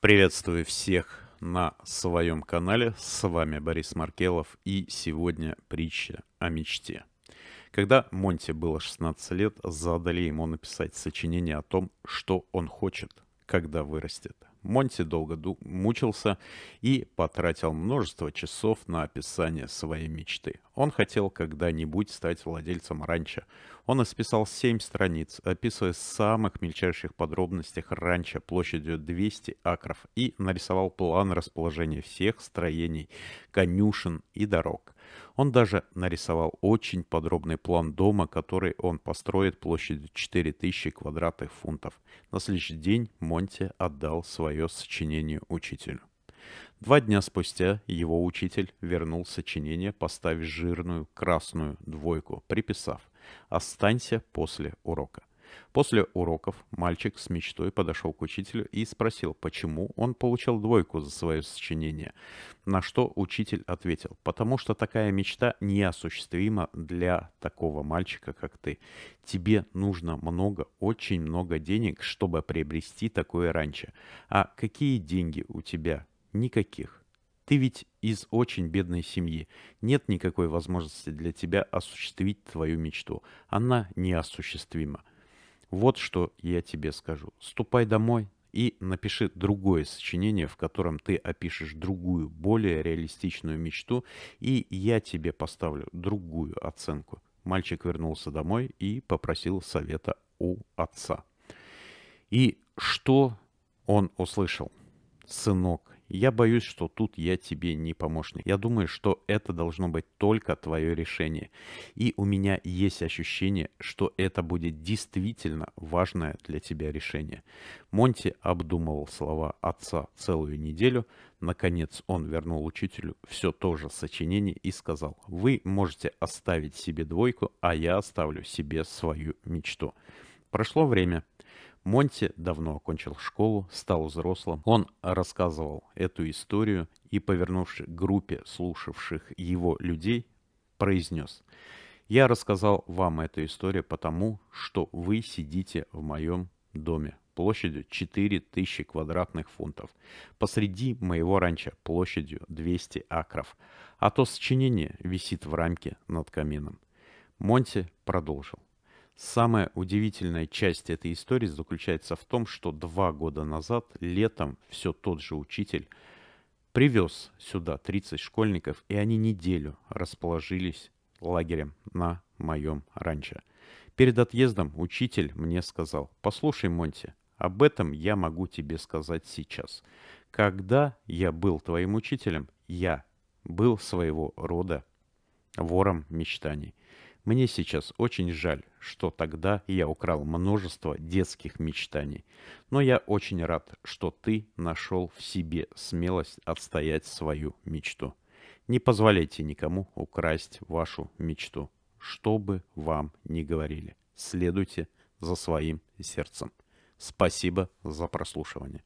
Приветствую всех на своем канале. С вами Борис Маркелов и сегодня притча о мечте. Когда Монте было 16 лет, задали ему написать сочинение о том, что он хочет, когда вырастет. Монти долго мучился и потратил множество часов на описание своей мечты. Он хотел когда-нибудь стать владельцем ранчо. Он исписал 7 страниц, описывая самых мельчайших подробностях ранчо площадью 200 акров и нарисовал план расположения всех строений, конюшен и дорог. Он даже нарисовал очень подробный план дома, который он построит площадью 4000 квадратных фунтов. На следующий день Монти отдал свое сочинение учителю. Два дня спустя его учитель вернул сочинение, поставив жирную красную двойку, приписав «Останься после урока». После уроков мальчик с мечтой подошел к учителю и спросил, почему он получил двойку за свое сочинение. На что учитель ответил, потому что такая мечта неосуществима для такого мальчика, как ты. Тебе нужно много, очень много денег, чтобы приобрести такое раньше. А какие деньги у тебя? Никаких. Ты ведь из очень бедной семьи. Нет никакой возможности для тебя осуществить твою мечту. Она неосуществима. Вот что я тебе скажу. Ступай домой и напиши другое сочинение, в котором ты опишешь другую, более реалистичную мечту, и я тебе поставлю другую оценку. Мальчик вернулся домой и попросил совета у отца. И что он услышал? Сынок, я боюсь, что тут я тебе не помощник. Я думаю, что это должно быть только твое решение. И у меня есть ощущение, что это будет действительно важное для тебя решение. Монти обдумывал слова отца целую неделю. Наконец он вернул учителю все то же сочинение и сказал, вы можете оставить себе двойку, а я оставлю себе свою мечту. Прошло время, Монти давно окончил школу, стал взрослым. Он рассказывал эту историю и, повернувшись к группе слушавших его людей, произнес «Я рассказал вам эту историю потому, что вы сидите в моем доме площадью 4000 квадратных фунтов, посреди моего ранчо площадью 200 акров, а то сочинение висит в рамке над камином. Монти продолжил. Самая удивительная часть этой истории заключается в том, что два года назад, летом, все тот же учитель привез сюда 30 школьников, и они неделю расположились лагерем на моем ранчо. Перед отъездом учитель мне сказал, послушай, Монти, об этом я могу тебе сказать сейчас. Когда я был твоим учителем, я был своего рода вором мечтаний. Мне сейчас очень жаль, что тогда я украл множество детских мечтаний. Но я очень рад, что ты нашел в себе смелость отстоять свою мечту. Не позволяйте никому украсть вашу мечту. Что бы вам ни говорили, следуйте за своим сердцем. Спасибо за прослушивание.